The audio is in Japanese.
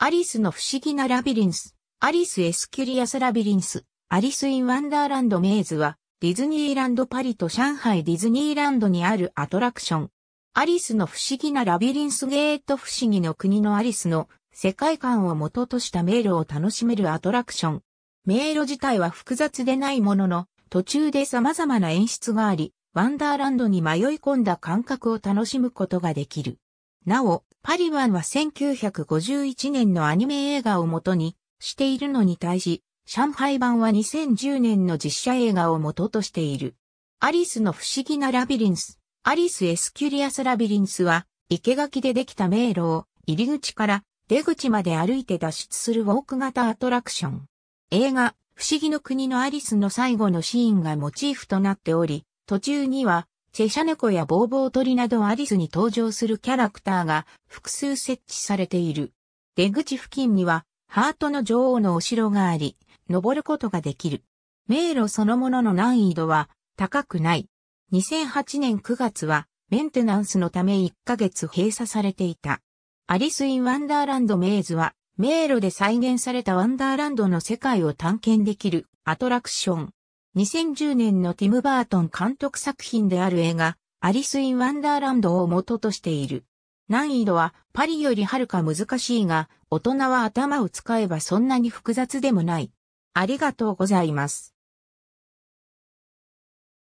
アリスの不思議なラビリンス、アリス・エスキュリアス・ラビリンス、アリス・イン・ワンダーランド・メイズは、ディズニーランド・パリと上海ディズニーランドにあるアトラクション。アリスの不思議なラビリンスゲート不思議の国のアリスの世界観を元とした迷路を楽しめるアトラクション。迷路自体は複雑でないものの、途中で様々な演出があり、ワンダーランドに迷い込んだ感覚を楽しむことができる。なお、パリワンは1951年のアニメ映画をもとにしているのに対し、上海版は2010年の実写映画を元としている。アリスの不思議なラビリンス、アリス・エスキュリアス・ラビリンスは、生垣でできた迷路を入り口から出口まで歩いて脱出するウォーク型アトラクション。映画、不思議の国のアリスの最後のシーンがモチーフとなっており、途中にはチェシャ猫やボーボー鳥などアリスに登場するキャラクターが複数設置されている。出口付近には、ハートの女王のお城があり、登ることができる。迷路そのものの難易度は高くない。2008年9月はメンテナンスのため1ヶ月閉鎖されていた。アリス・イン・ワンダーランド・メイズは迷路で再現されたワンダーランドの世界を探検できるアトラクション。2010年のティム・バートン監督作品である映画、アリス・イン・ワンダーランドを元としている。難易度はパリよりはるか難しいが、大人は頭を使えばそんなに複雑でもない。ありがとうございます。